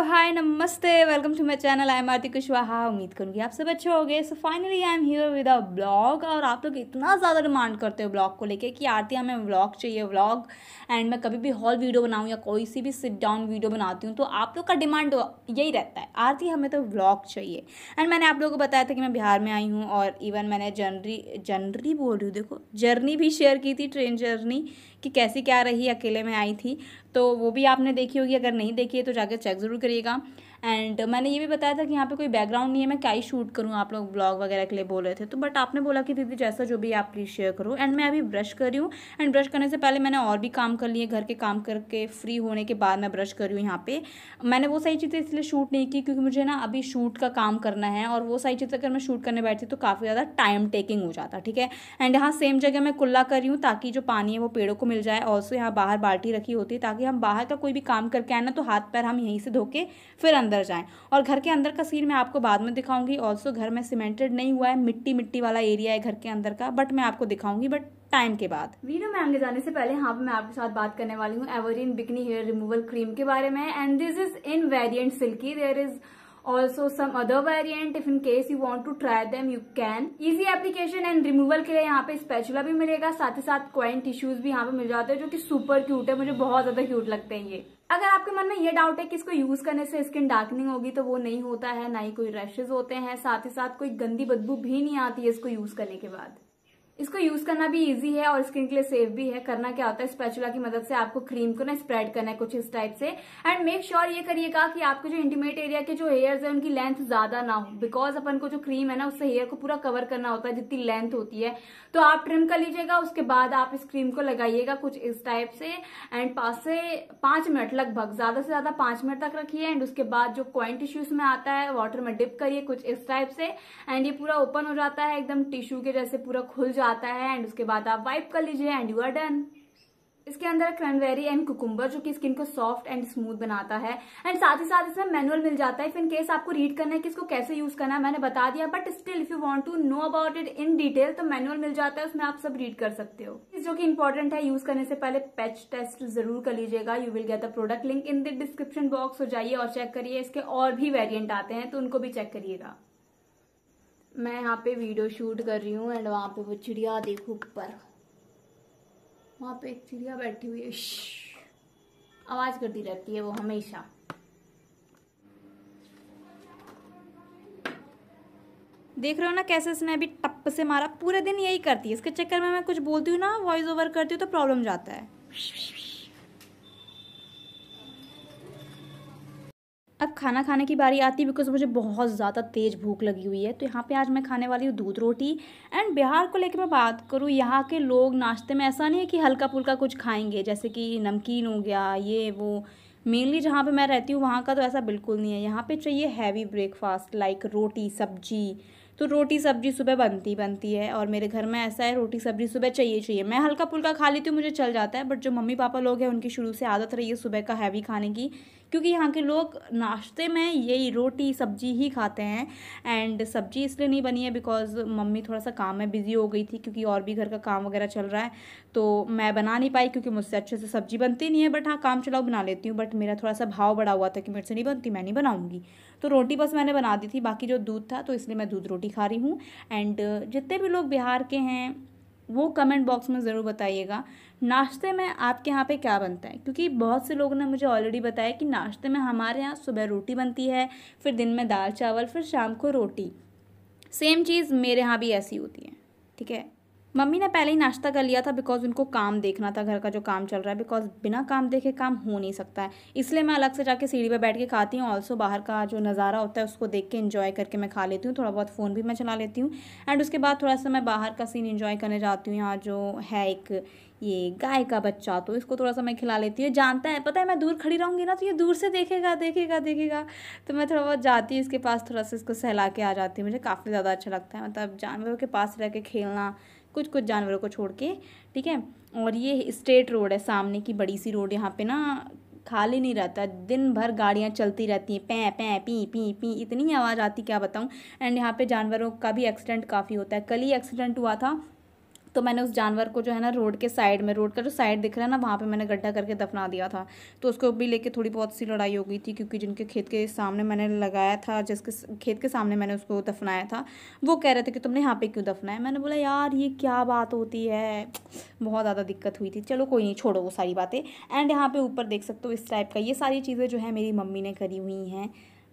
hello hi नमस्ते welcome to my channel I am Aarti Kushwaha उम्मीद करूँगी आप सब अच्छे गए so finally I am here with a blog और आप लोग इतना ज़्यादा डिमांड करते हो ब्लॉग को लेके कि आरती हमें ब्लॉग चाहिए व्लॉग एंड मैं कभी भी हॉल वीडियो बनाऊँ या कोई सी भी सिट डाउन वीडियो बनाती हूँ तो आप लोग का डिमांड यही रहता है आरती हमें तो व्लॉग चाहिए एंड मैंने आप लोगों को बताया था कि मैं बिहार में आई हूँ और इवन मैंने जनरी जनरी बोल रही हूँ देखो जर्नी भी शेयर की थी ट्रेन जर्नी कि कैसी क्या रही अकेले में आई थी तो वो भी आपने देखी होगी अगर नहीं देखी है तो जाकर चेक ज़रूर करिएगा एंड मैंने ये भी बताया था कि यहाँ पे कोई बैकग्राउंड नहीं है मैं क्या ही शूट करूँ आप लोग ब्लॉग वगैरह के लिए बोल रहे थे तो बट आपने बोला कि दीदी जैसा जो भी आप प्लीज़ शेयर करो एंड मैं अभी ब्रश कर रही हूँ एंड ब्रश करने से पहले मैंने और भी काम कर लिए घर के काम करके फ्री होने के बाद मैं ब्रश कर रही हूँ यहाँ पे मैंने वो सारी चीज़ें इसलिए शूट नहीं की क्योंकि मुझे ना अभी शूट का काम करना है और वो सारी चीज़ें अगर मैं शूट करने बैठती तो काफ़ी ज़्यादा टाइम टेकिंग हो जाता ठीक है एंड यहाँ सेम जगह मैं कुल्ला कर रही हूँ ताकि जो पानी है वो पेड़ों को मिल जाए सो यहाँ बाहर बाल्टी रखी होती है ताकि हम बाहर का कोई भी काम करके आए ना तो हाथ पैर हम यहीं से धो के फिर अंदर अंदर जाएं और घर के अंदर का सीन मैं आपको बाद में दिखाऊंगी ऑल्सो घर में सीमेंटेड नहीं हुआ है मिट्टी मिट्टी वाला एरिया है घर के अंदर का बट मैं आपको दिखाऊंगी बट टाइम के बाद वीडियो में आगे जाने से पहले यहाँ पे मैं आपके साथ बात करने वाली हूँ एवरिन बिकनी हेयर रिमूवल क्रीम के बारे में and this is in variant silky there is also some other variant if in case you want to try them you can easy application and removal के लिए यहाँ पे स्पेचुला भी मिलेगा साथ ही साथ क्वाइन टिश्यूज भी यहाँ पे मिल जाते हैं जो कि सुपर क्यूट है मुझे बहुत ज्यादा क्यूट लगते हैं ये अगर आपके मन में ये डाउट है कि इसको यूज करने से स्किन डार्कनिंग होगी तो वो नहीं होता है ना ही कोई रैशेज होते हैं साथ ही साथ कोई गंदी बदबू भी नहीं आती है इसको यूज करने के बाद इसको यूज करना भी इजी है और स्किन के लिए सेफ भी है करना क्या होता है स्पैचुला की मदद से आपको क्रीम को ना स्प्रेड करना है कुछ इस टाइप से एंड मेक श्योर ये करिएगा कि आपके जो इंटीमेट एरिया के जो हेयर्स है उनकी लेंथ ज्यादा ना हो बिकॉज अपन को जो क्रीम है ना उससे हेयर को पूरा कवर करना होता है जितनी लेंथ होती है तो आप ट्रिम कर लीजिएगा उसके बाद आप इस क्रीम को लगाइएगा कुछ इस टाइप से एंड पास से पांच मिनट लगभग ज्यादा से ज्यादा पांच मिनट तक रखिए एंड उसके बाद जो क्वाइन टिश्यूज में आता है वाटर में डिप करिए कुछ इस टाइप से एंड ये पूरा ओपन हो जाता है एकदम टिश्यू के जैसे पूरा खुल जाता आता है एंड उसके बाद आप वाइप कर लीजिए एंड यू आर डन इसके अंदर क्रनबेरी एंड कुकुम्बर जो कि स्किन को सॉफ्ट एंड स्मूथ बनाता है एंड साथ ही साथ इसमें मैनुअल मिल जाता है इफ इन केस आपको रीड करना है कि इसको कैसे यूज करना है मैंने बता दिया but still if you want to know about it in detail तो मैनुअल मिल जाता है उसमें आप सब रीड कर सकते हो इस जो कि इंपॉर्टेंट है यूज करने से पहले पैच टेस्ट जरूर कर लीजिएगा you will get the product link in the description box हो जाइए और चेक करिए इसके और भी वेरियंट आते हैं तो उनको भी चेक करिएगा मैं यहाँ पे वीडियो शूट कर रही हूँ एंड वहाँ पे वो चिड़िया देखो ऊपर वहाँ पे एक चिड़िया बैठी हुई है आवाज़ करती रहती है वो हमेशा देख रहे हो ना कैसे इसने अभी टप से मारा पूरे दिन यही करती है इसके चक्कर में मैं कुछ बोलती हूँ ना वॉइस ओवर करती हूँ तो प्रॉब्लम जाता है अब खाना खाने की बारी आती है बिकॉज मुझे बहुत ज़्यादा तेज़ भूख लगी हुई है तो यहाँ पे आज मैं खाने वाली हूँ दूध रोटी एंड बिहार को लेकर मैं बात करूँ यहाँ के लोग नाश्ते में ऐसा नहीं है कि हल्का फुल्का कुछ खाएंगे जैसे कि नमकीन हो गया ये वो मेनली जहाँ पे मैं रहती हूँ वहाँ का तो ऐसा बिल्कुल नहीं है यहाँ पे चाहिए हैवी ब्रेकफास्ट लाइक रोटी सब्जी तो रोटी सब्जी सुबह बनती बनती है और मेरे घर में ऐसा है रोटी सब्जी सुबह चाहिए चाहिए मैं हल्का फुल्का खा लेती हूँ मुझे चल जाता है बट जो मम्मी पापा लोग हैं उनकी शुरू से आदत रही है सुबह का हैवी खाने की क्योंकि यहाँ के लोग नाश्ते में यही रोटी सब्जी ही खाते हैं एंड सब्जी इसलिए नहीं बनी है बिकॉज मम्मी थोड़ा सा काम में बिज़ी हो गई थी क्योंकि और भी घर का काम वगैरह चल रहा है तो मैं बना नहीं पाई क्योंकि मुझसे अच्छे से सब्जी बनती नहीं है बट हाँ काम चलाओ बना लेती हूँ बट मेरा थोड़ा सा भाव बढ़ा हुआ था कि मेरे से नहीं बनती मैं नहीं बनाऊँगी तो रोटी बस मैंने बना दी थी बाकी जो दूध था तो इसलिए मैं दूध रोटी खा रही हूँ एंड जितने भी लोग बिहार के हैं वो कमेंट बॉक्स में ज़रूर बताइएगा नाश्ते में आपके यहाँ पे क्या बनता है क्योंकि बहुत से लोगों ने मुझे ऑलरेडी बताया कि नाश्ते में हमारे यहाँ सुबह रोटी बनती है फिर दिन में दाल चावल फिर शाम को रोटी सेम चीज़ मेरे यहाँ भी ऐसी होती है ठीक है मम्मी ने पहले ही नाश्ता कर लिया था बिकॉज उनको काम देखना था घर का जो काम चल रहा है बिकॉज बिना काम देखे काम हो नहीं सकता है इसलिए मैं अलग से जाके सीढ़ी पर बैठ के खाती हूँ ऑल्सो बाहर का जो नज़ारा होता है उसको देख के इन्जॉय करके मैं खा लेती हूँ थोड़ा बहुत फ़ोन भी मैं चला लेती हूँ एंड उसके बाद थोड़ा सा मैं बाहर का सीन इन्जॉय करने जाती हूँ यहाँ जो है एक ये गाय का बच्चा तो इसको थोड़ा सा मैं खिला लेती हूँ जानता है पता है मैं दूर खड़ी रहूँगी ना तो ये दूर से देखेगा देखेगा देखेगा तो मैं थोड़ा बहुत जाती हूँ इसके पास थोड़ा सा इसको सहला के आ जाती हूँ मुझे काफ़ी ज़्यादा अच्छा लगता है मतलब जानवरों के पास रह के खेलना कुछ कुछ जानवरों को छोड़ के ठीक है और ये स्ट्रेट रोड है सामने की बड़ी सी रोड यहाँ पे ना खाली नहीं रहता दिन भर गाड़ियाँ चलती रहती हैं पैं पैं पी पी पी इतनी आवाज़ आती क्या बताऊँ एंड यहाँ पे जानवरों का भी एक्सीडेंट काफ़ी होता है कल ही एक्सीडेंट हुआ था तो मैंने उस जानवर को जो है ना रोड के साइड में रोड का जो साइड दिख रहा है ना वहाँ पे मैंने गड्ढा करके दफना दिया था तो उसको भी लेके थोड़ी बहुत सी लड़ाई हो गई थी क्योंकि जिनके खेत के सामने मैंने लगाया था जिसके खेत के सामने मैंने उसको दफनाया था वो कह रहे थे कि तुमने यहाँ पे क्यों दफनाया मैंने बोला यार ये क्या बात होती है बहुत ज़्यादा दिक्कत हुई थी चलो कोई नहीं छोड़ो वो सारी बातें एंड यहाँ पर ऊपर देख सकते हो इस टाइप का ये सारी चीज़ें जो है मेरी मम्मी ने करी हुई हैं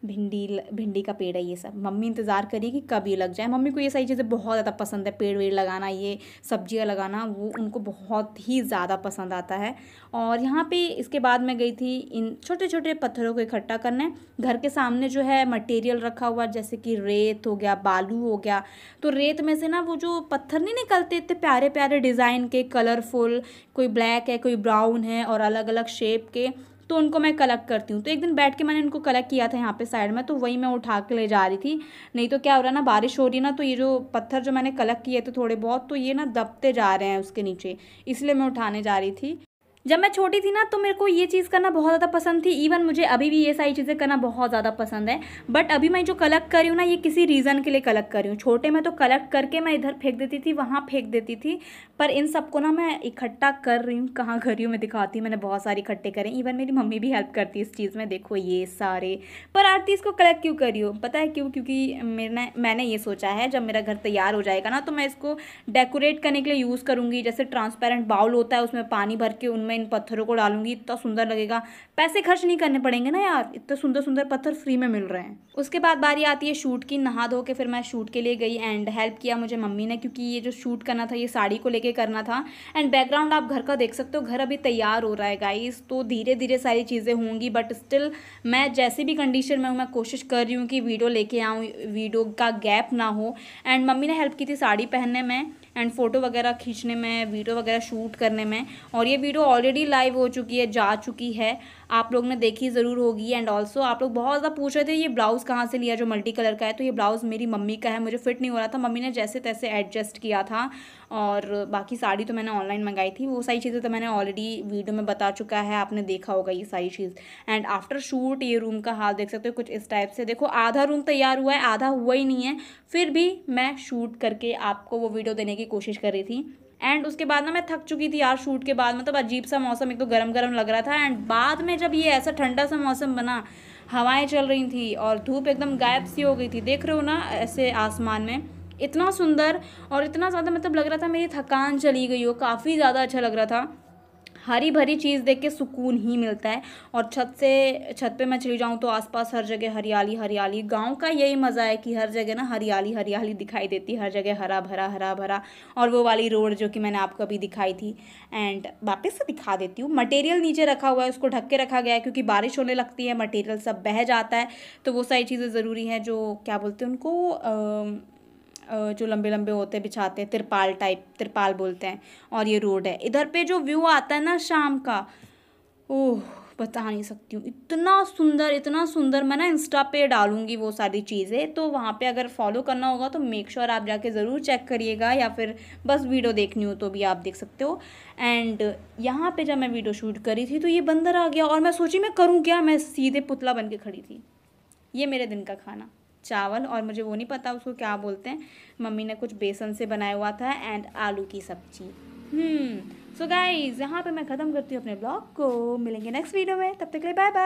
भिंडी भिंडी का पेड़ है ये सब मम्मी इंतज़ार करिए कि कब ये लग जाए मम्मी को ये सारी चीज़ें बहुत ज़्यादा पसंद है पेड़ वेड़ लगाना ये सब्जियाँ लगाना वो उनको बहुत ही ज़्यादा पसंद आता है और यहाँ पे इसके बाद मैं गई थी इन छोटे छोटे पत्थरों को इकट्ठा करने घर के सामने जो है मटेरियल रखा हुआ जैसे कि रेत हो गया बालू हो गया तो रेत में से ना वो जो पत्थर नहीं निकलते इतने प्यारे प्यारे डिज़ाइन के कलरफुल कोई ब्लैक है कोई ब्राउन है और अलग अलग शेप के तो उनको मैं कलेक्ट करती हूँ तो एक दिन बैठ के मैंने उनको कलेक्ट किया था यहाँ पे साइड में तो वही मैं उठा के ले जा रही थी नहीं तो क्या हो रहा ना बारिश हो रही ना तो ये जो पत्थर जो मैंने कलेक्ट किए थे थोड़े बहुत तो ये ना दबते जा रहे हैं उसके नीचे इसलिए मैं उठाने जा रही थी जब मैं छोटी थी ना तो मेरे को ये चीज़ करना बहुत ज़्यादा पसंद थी इवन मुझे अभी भी ये सारी चीज़ें करना बहुत ज़्यादा पसंद है बट अभी मैं जो कलेक्ट कर रही हूँ ना ये किसी रीज़न के लिए कलेक्ट कर रही हूँ छोटे में तो कलेक्ट करके मैं इधर फेंक देती थी वहाँ फेंक देती थी पर इन सबको ना मैं इकट्ठा कर रही हूँ कहाँ कर रही हूँ मैं दिखाती हूँ मैंने बहुत सारे इकट्ठे करे इवन मेरी मम्मी भी हेल्प करती है इस चीज़ में देखो ये सारे पर आरती इसको कलेक्ट क्यों कर रही हो पता है क्यों क्योंकि मैंने मैंने ये सोचा है जब मेरा घर तैयार हो जाएगा ना तो मैं इसको डेकोरेट करने के लिए यूज़ करूँगी जैसे ट्रांसपेरेंट बाउल होता है उसमें पानी भर के उनमें इन पत्थरों को डालूंगी इतना सुंदर लगेगा पैसे खर्च नहीं करने पड़ेंगे ना यार इतने सुंदर सुंदर पत्थर फ्री में मिल रहे हैं उसके बाद बारी आती है शूट की नहा धो के फिर मैं शूट के लिए गई एंड हेल्प किया मुझे मम्मी ने क्योंकि ये जो शूट करना था ये साड़ी को लेके करना था एंड बैकग्राउंड आप घर का देख सकते हो घर अभी तैयार हो रहा है गाइस तो धीरे धीरे सारी चीज़ें होंगी बट स्टिल मैं जैसी भी कंडीशन में हूँ मैं कोशिश कर रही हूँ कि वीडियो लेके आऊँ वीडियो का गैप ना हो एंड मम्मी ने हेल्प की थी साड़ी पहनने में एंड फ़ोटो वगैरह खींचने में वीडियो वगैरह शूट करने में और ये वीडियो ऑलरेडी लाइव हो चुकी है जा चुकी है आप लोग ने देखी ज़रूर होगी एंड ऑल्सो आप लोग बहुत ज़्यादा पूछ रहे थे ये ब्लाउज़ कहाँ से लिया जो मल्टी कलर का है तो ये ब्लाउज़ मेरी मम्मी का है मुझे फिट नहीं हो रहा था मम्मी ने जैसे तैसे एडजस्ट किया था और बाकी साड़ी तो मैंने ऑनलाइन मंगाई थी वो सारी चीज़ें तो मैंने ऑलरेडी वीडियो में बता चुका है आपने देखा होगा ये सारी चीज़ एंड आफ्टर शूट ये रूम का हाल देख सकते हो कुछ इस टाइप से देखो आधा रूम तैयार हुआ है आधा हुआ ही नहीं है फिर भी मैं शूट करके आपको वो वीडियो देने की कोशिश कर रही थी एंड उसके बाद ना मैं थक चुकी थी यार शूट के बाद मतलब अजीब सा मौसम एक तो गर्म गर्म लग रहा था एंड बाद में जब ये ऐसा ठंडा सा मौसम बना हवाएं चल रही थी और धूप एकदम गायब सी हो गई थी देख रहे हो ना ऐसे आसमान में इतना सुंदर और इतना ज़्यादा मतलब लग रहा था मेरी थकान चली गई हो काफ़ी ज़्यादा अच्छा लग रहा था हरी भरी चीज़ देख के सुकून ही मिलता है और छत से छत पे मैं चली जाऊँ तो आसपास हर जगह हरियाली हरियाली गांव का यही मज़ा है कि हर जगह ना हरियाली हरियाली दिखाई देती है हर जगह हरा भरा हरा भरा और वो वाली रोड जो कि मैंने आपको अभी दिखाई थी एंड वापस से दिखा देती हूँ मटेरियल नीचे रखा हुआ है उसको ढक के रखा गया है क्योंकि बारिश होने लगती है मटेरियल सब बह जाता है तो वो सारी चीज़ें ज़रूरी हैं जो क्या बोलते हैं उनको आ, जो लंबे लंबे होते हैं बिछाते हैं तिरपाल टाइप तिरपाल बोलते हैं और ये रोड है इधर पे जो व्यू आता है ना शाम का ओह बता नहीं सकती हूँ इतना सुंदर इतना सुंदर मैं ना इंस्टा पे डालूँगी वो सारी चीज़ें तो वहाँ पे अगर फॉलो करना होगा तो मेक श्योर sure आप जाके ज़रूर चेक करिएगा या फिर बस वीडियो देखनी हो तो भी आप देख सकते हो एंड यहाँ पे जब मैं वीडियो शूट करी थी तो ये बंदर आ गया और मैं सोची मैं करूँ क्या मैं सीधे पुतला बन के खड़ी थी ये मेरे दिन का खाना चावल और मुझे वो नहीं पता उसको क्या बोलते हैं मम्मी ने कुछ बेसन से बनाया हुआ था एंड आलू की सब्जी हम्म सो गाइज यहाँ पे मैं ख़त्म करती हूँ अपने ब्लॉग को मिलेंगे नेक्स्ट वीडियो में तब तक के लिए बाय बाय